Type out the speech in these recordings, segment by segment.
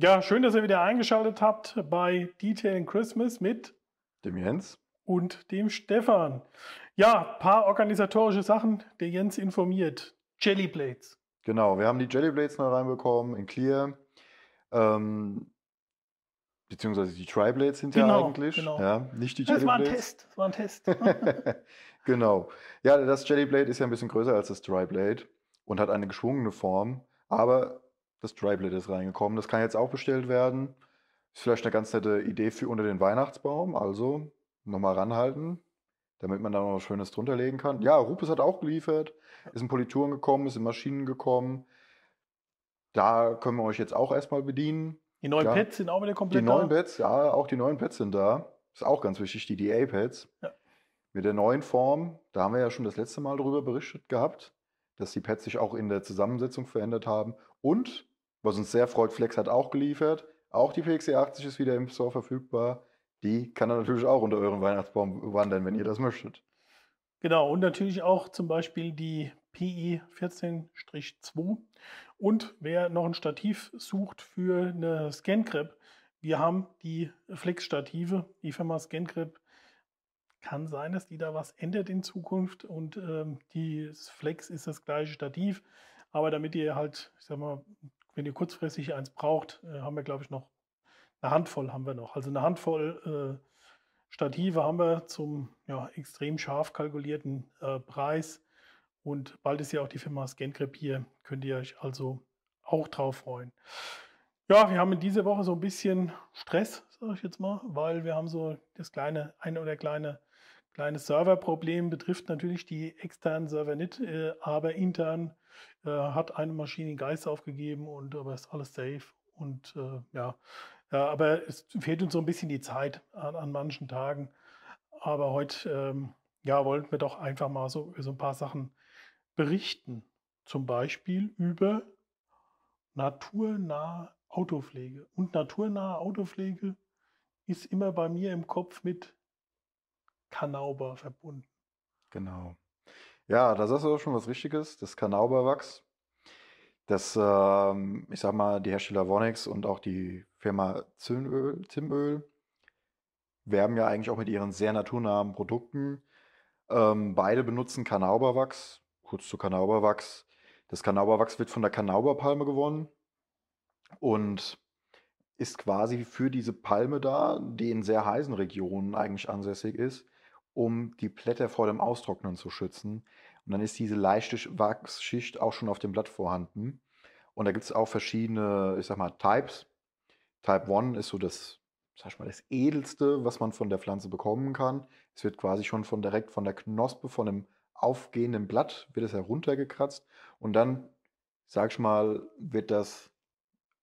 Ja, schön, dass ihr wieder eingeschaltet habt bei Detailing Christmas mit dem Jens und dem Stefan. Ja, paar organisatorische Sachen. Der Jens informiert. Jellyblades. Genau, wir haben die Jellyblades neu reinbekommen in Clear. Ähm, beziehungsweise die Tri-Blades sind genau, ja eigentlich. Genau. Ja, nicht die Jellyblades. Das war ein Test. Das war ein Test. genau. Ja, das Jellyblade ist ja ein bisschen größer als das Tri-Blade und hat eine geschwungene Form. Aber das Driblet ist reingekommen. Das kann jetzt auch bestellt werden. Ist vielleicht eine ganz nette Idee für unter den Weihnachtsbaum. Also nochmal ranhalten, damit man da noch was Schönes drunter legen kann. Ja, Rupes hat auch geliefert. Ist in Polituren gekommen, ist in Maschinen gekommen. Da können wir euch jetzt auch erstmal bedienen. Die neuen ja. Pads sind auch wieder komplett da. Die da. neuen Pads, ja, auch die neuen Pads sind da. Ist auch ganz wichtig, die DA-Pads. Ja. Mit der neuen Form, da haben wir ja schon das letzte Mal darüber berichtet gehabt, dass die Pads sich auch in der Zusammensetzung verändert haben. Und was uns sehr freut, Flex hat auch geliefert. Auch die PXE 80 ist wieder im Store verfügbar. Die kann er natürlich auch unter euren Weihnachtsbaum wandern, wenn ihr das möchtet. Genau, und natürlich auch zum Beispiel die PI 14-2. Und wer noch ein Stativ sucht für eine Scangrip, wir haben die Flex-Stative. Die Firma Scangrip kann sein, dass die da was ändert in Zukunft und ähm, die Flex ist das gleiche Stativ. Aber damit ihr halt, ich sag mal, wenn ihr kurzfristig eins braucht, äh, haben wir, glaube ich, noch eine Handvoll haben wir noch. Also eine Handvoll äh, Stative haben wir zum ja, extrem scharf kalkulierten äh, Preis. Und bald ist ja auch die Firma Scangrip hier. Könnt ihr euch also auch drauf freuen. Ja, wir haben in dieser Woche so ein bisschen Stress, sage ich jetzt mal, weil wir haben so das kleine, ein oder kleine, kleine Serverproblem. Betrifft natürlich die externen Server nicht, äh, aber intern äh, hat eine Maschine den Geist aufgegeben und aber ist alles safe. Und äh, ja. ja, aber es fehlt uns so ein bisschen die Zeit an, an manchen Tagen. Aber heute, ähm, ja, wollten wir doch einfach mal so, so ein paar Sachen berichten. Zum Beispiel über naturnahe Autopflege. Und naturnahe Autopflege ist immer bei mir im Kopf mit Kanauber verbunden. Genau. Ja, da sagst du auch schon was Richtiges. Das Kanauberwachs. Das, ähm, ich sag mal, die Hersteller Vonix und auch die Firma Zimöl, Zimöl werben ja eigentlich auch mit ihren sehr naturnahen Produkten. Ähm, beide benutzen Kanauberwachs. Kurz zu Kanauberwachs. Das Kanauberwachs wird von der Kanauberpalme gewonnen und ist quasi für diese Palme da, die in sehr heißen Regionen eigentlich ansässig ist um die Blätter vor dem Austrocknen zu schützen. Und dann ist diese leichte Wachsschicht auch schon auf dem Blatt vorhanden. Und da gibt es auch verschiedene, ich sag mal, Types. Type 1 ist so das, sag ich mal, das edelste, was man von der Pflanze bekommen kann. Es wird quasi schon von direkt von der Knospe, von dem aufgehenden Blatt, wird es heruntergekratzt. Und dann, sag ich mal, wird das,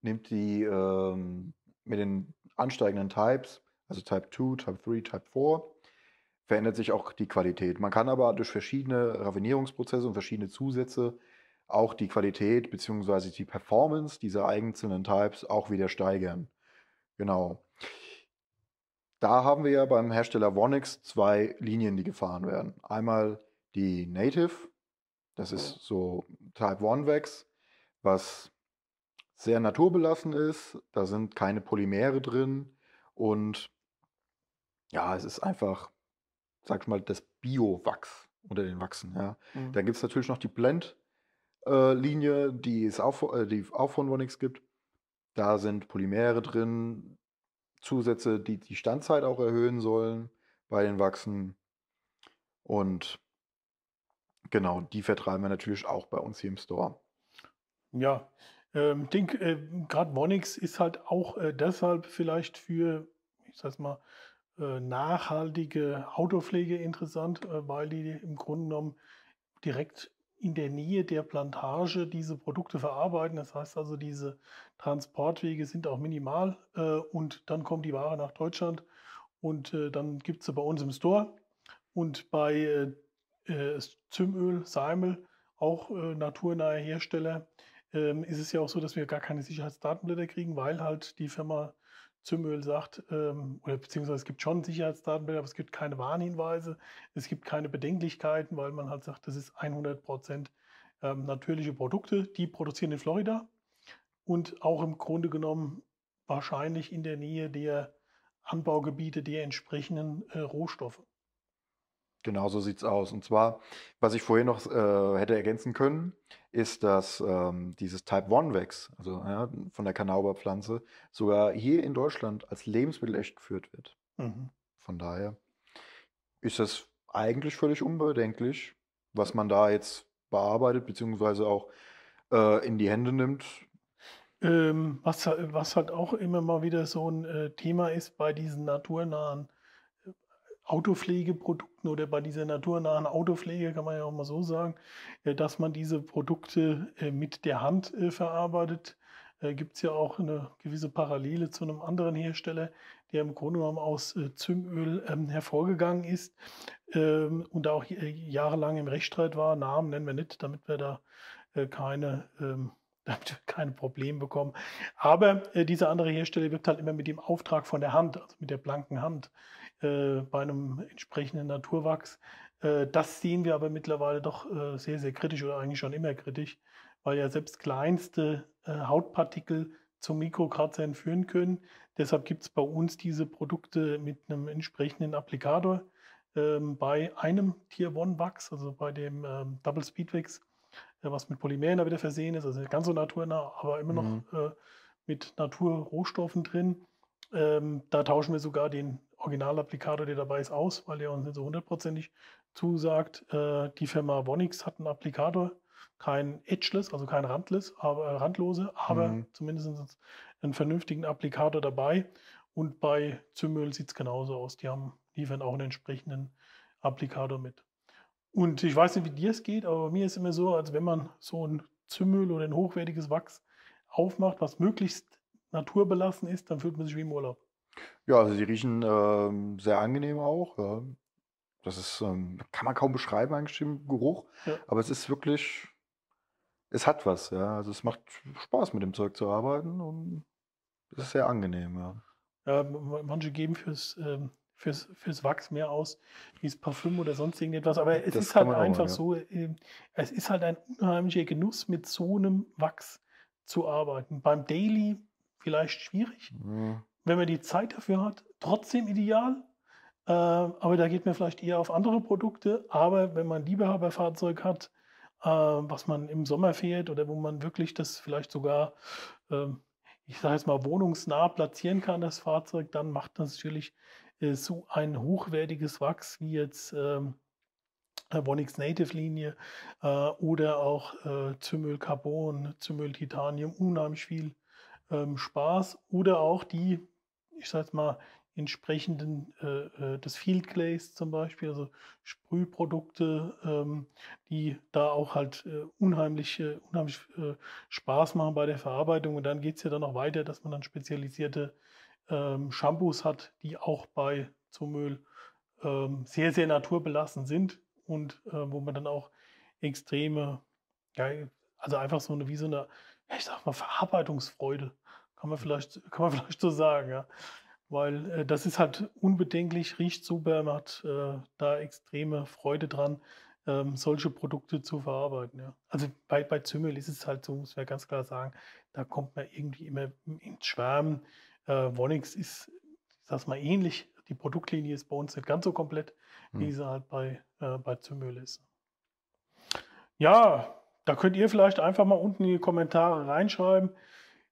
nimmt die ähm, mit den ansteigenden Types, also Type 2, Type 3, Type 4, verändert sich auch die Qualität. Man kann aber durch verschiedene Raffinierungsprozesse und verschiedene Zusätze auch die Qualität bzw. die Performance dieser einzelnen Types auch wieder steigern. Genau. Da haben wir ja beim Hersteller Vonix zwei Linien, die gefahren werden. Einmal die Native, das ist so Type 1 Wax, was sehr naturbelassen ist. Da sind keine Polymere drin und ja, es ist einfach sag ich mal, das Bio-Wachs unter den Wachsen. Ja. Mhm. Dann gibt es natürlich noch die Blend-Linie, äh, die es auch, äh, die auch von Wonix gibt. Da sind Polymere drin, Zusätze, die die Standzeit auch erhöhen sollen bei den Wachsen. Und genau, die vertreiben wir natürlich auch bei uns hier im Store. Ja, ähm, denke, äh, gerade Wonix ist halt auch äh, deshalb vielleicht für, ich sag's mal, äh, nachhaltige Autopflege interessant, äh, weil die im Grunde genommen direkt in der Nähe der Plantage diese Produkte verarbeiten. Das heißt also, diese Transportwege sind auch minimal äh, und dann kommt die Ware nach Deutschland und dann gibt es sie bei uns im Store und bei Zimöl, Seimel, auch naturnahe Hersteller, ähm, ist es ja auch so, dass wir gar keine Sicherheitsdatenblätter kriegen, weil halt die Firma Zümmöl sagt, ähm, oder beziehungsweise es gibt schon Sicherheitsdatenbilder, aber es gibt keine Warnhinweise, es gibt keine Bedenklichkeiten, weil man halt sagt, das ist 100 Prozent ähm, natürliche Produkte, die produzieren in Florida und auch im Grunde genommen wahrscheinlich in der Nähe der Anbaugebiete der entsprechenden äh, Rohstoffe. Genau so sieht es aus. Und zwar, was ich vorher noch äh, hätte ergänzen können, ist, dass ähm, dieses Type 1 Wax, also ja, von der Kanauberpflanze, sogar hier in Deutschland als Lebensmittel echt geführt wird. Mhm. Von daher ist das eigentlich völlig unbedenklich, was man da jetzt bearbeitet, beziehungsweise auch äh, in die Hände nimmt. Ähm, was, was halt auch immer mal wieder so ein äh, Thema ist bei diesen naturnahen Autopflegeprodukten oder bei dieser naturnahen Autopflege, kann man ja auch mal so sagen, äh, dass man diese Produkte äh, mit der Hand äh, verarbeitet. Gibt es ja auch eine gewisse Parallele zu einem anderen Hersteller, der im Grunde genommen aus Züngöl ähm, hervorgegangen ist ähm, und da auch jahrelang im Rechtsstreit war. Namen nennen wir nicht, damit wir da keine ähm, damit wir keine Probleme bekommen. Aber äh, dieser andere Hersteller wirkt halt immer mit dem Auftrag von der Hand, also mit der blanken Hand, äh, bei einem entsprechenden Naturwachs. Äh, das sehen wir aber mittlerweile doch äh, sehr, sehr kritisch oder eigentlich schon immer kritisch, weil ja selbst kleinste äh, Hautpartikel zum Mikrokratzern führen können. Deshalb gibt es bei uns diese Produkte mit einem entsprechenden Applikator. Ähm, bei einem Tier One Wachs, also bei dem ähm, Double Speed Wachs, was mit Polymeren da wieder versehen ist, also ganz so naturnah, aber immer noch mhm. äh, mit Naturrohstoffen drin. Ähm, da tauschen wir sogar den Originalapplikator, der dabei ist, aus, weil der uns nicht so hundertprozentig zusagt. Äh, die Firma Vonix hat einen Applikator, kein Edgeless, also kein Randless, aber äh, randlose, aber mhm. zumindest einen vernünftigen Applikator dabei. Und bei Zümmöl sieht es genauso aus. Die haben, liefern auch einen entsprechenden Applikator mit. Und ich weiß nicht, wie dir es geht, aber bei mir ist immer so, als wenn man so ein Zümmel oder ein hochwertiges Wachs aufmacht, was möglichst naturbelassen ist, dann fühlt man sich wie im Urlaub. Ja, also die riechen ähm, sehr angenehm auch. Ja. Das ist, ähm, kann man kaum beschreiben, eigentlich im Geruch. Ja. Aber es ist wirklich, es hat was. Ja. Also es macht Spaß, mit dem Zeug zu arbeiten und es ist sehr angenehm. Ja. manche geben fürs ähm, fürs, fürs Wachs mehr aus, dieses Parfüm oder sonst irgendetwas. Aber es das ist halt einfach machen, ja. so, ähm, es ist halt ein unheimlicher Genuss, mit so einem Wachs zu arbeiten. Beim Daily vielleicht schwierig, ja. wenn man die Zeit dafür hat, trotzdem ideal. Ähm, aber da geht man vielleicht eher auf andere Produkte. Aber wenn man ein Liebehaberfahrzeug hat, ähm, was man im Sommer fährt oder wo man wirklich das vielleicht sogar ich sage jetzt mal, wohnungsnah platzieren kann, das Fahrzeug, dann macht das natürlich äh, so ein hochwertiges Wachs wie jetzt ähm, äh, Vonix Native Linie äh, oder auch äh, Zymöl Carbon, Zümmel Titanium, unheimlich viel ähm, Spaß oder auch die, ich sag mal, entsprechenden äh, äh des Field Clays zum Beispiel, also Sprühprodukte, ähm, die da auch halt äh, unheimlich, äh, unheimlich Spaß machen bei der Verarbeitung. Und dann geht es ja dann noch weiter, dass man dann spezialisierte ähm, Shampoos hat, die auch bei Zoomöl ähm, sehr, sehr naturbelassen sind und äh, wo man dann auch extreme, ja, also einfach so eine, wie so eine, ich sag mal, Verarbeitungsfreude, kann man mhm. vielleicht, kann man vielleicht so sagen, ja. Weil äh, das ist halt unbedenklich, riecht super, man hat äh, da extreme Freude dran, ähm, solche Produkte zu verarbeiten. Ja. Also bei, bei Zümmel ist es halt so, muss man ganz klar sagen, da kommt man irgendwie immer ins Schwärmen. Äh, Wonix ist, ich sag's mal, ähnlich. Die Produktlinie ist bei uns nicht ganz so komplett, hm. wie sie halt bei, äh, bei Zymöl ist. Ja, da könnt ihr vielleicht einfach mal unten in die Kommentare reinschreiben,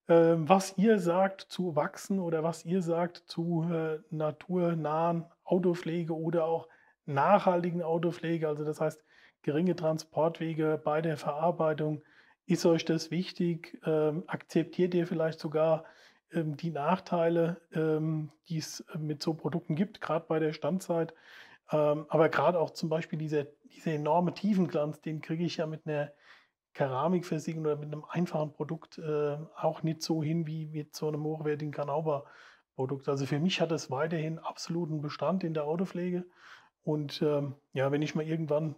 äh, was ihr sagt zu Wachsen oder was ihr sagt zu äh, naturnahen Autopflege oder auch nachhaltigen Autopflege. Also das heißt, geringe Transportwege bei der Verarbeitung. Ist euch das wichtig? Ähm, akzeptiert ihr vielleicht sogar ähm, die Nachteile, ähm, die es äh, mit so Produkten gibt, gerade bei der Standzeit. Ähm, aber gerade auch zum Beispiel dieser, dieser enorme Tiefenglanz, den kriege ich ja mit einer Keramikversiegelung oder mit einem einfachen Produkt äh, auch nicht so hin wie mit so einem hochwertigen Kanauba-Produkt. Also für mich hat es weiterhin absoluten Bestand in der Autopflege. Und ja, wenn ich mal irgendwann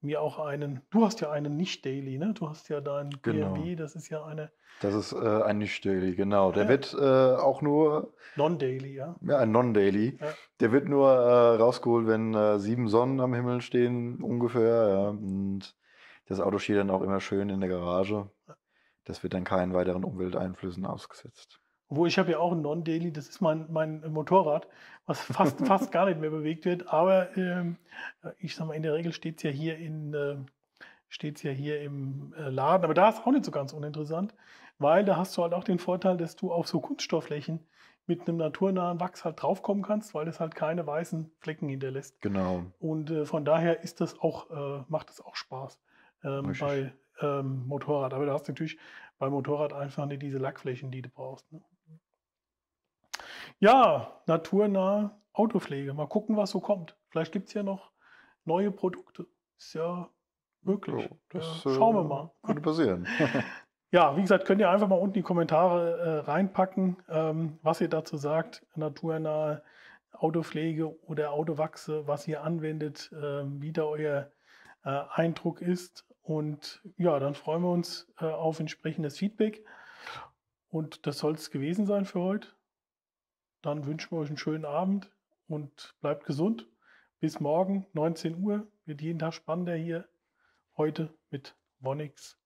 mir auch einen, du hast ja einen Nicht-Daily, ne? Du hast ja deinen genau. BMW, das ist ja eine. Das ist äh, ein Nicht-Daily, genau. Der ja. wird äh, auch nur. Non-Daily, ja. Ja, ein Non-Daily. Ja. Der wird nur äh, rausgeholt, wenn äh, sieben Sonnen am Himmel stehen, ungefähr. Ja. Und das Auto steht dann auch immer schön in der Garage. Das wird dann keinen weiteren Umwelteinflüssen ausgesetzt. Obwohl, ich habe ja auch ein Non-Daily, das ist mein, mein Motorrad, was fast, fast gar nicht mehr bewegt wird. Aber ähm, ich sag mal, in der Regel steht es ja hier in. Äh, steht ja hier im äh, Laden, aber da ist auch nicht so ganz uninteressant, weil da hast du halt auch den Vorteil, dass du auf so Kunststoffflächen mit einem naturnahen Wachs halt draufkommen kannst, weil es halt keine weißen Flecken hinterlässt. Genau. Und äh, von daher ist das auch, äh, macht das auch Spaß ähm, bei ähm, Motorrad. Aber du hast natürlich bei Motorrad einfach nicht diese Lackflächen, die du brauchst. Ne? Ja, naturnah Autopflege. Mal gucken, was so kommt. Vielleicht gibt es ja noch neue Produkte. Ist ja möglich. Oh, das, ja, schauen wir äh, mal. Könnte passieren. ja, wie gesagt, könnt ihr einfach mal unten die Kommentare äh, reinpacken, ähm, was ihr dazu sagt. Naturnahe Autopflege oder Autowachse, was ihr anwendet, äh, wie da euer äh, Eindruck ist. Und ja, dann freuen wir uns äh, auf entsprechendes Feedback. Und das soll es gewesen sein für heute. Dann wünschen wir euch einen schönen Abend und bleibt gesund. Bis morgen, 19 Uhr. Wird jeden Tag spannender hier. Heute mit Wonix,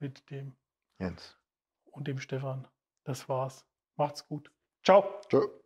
mit dem Jens und dem Stefan. Das war's. Macht's gut. Ciao. Ciao.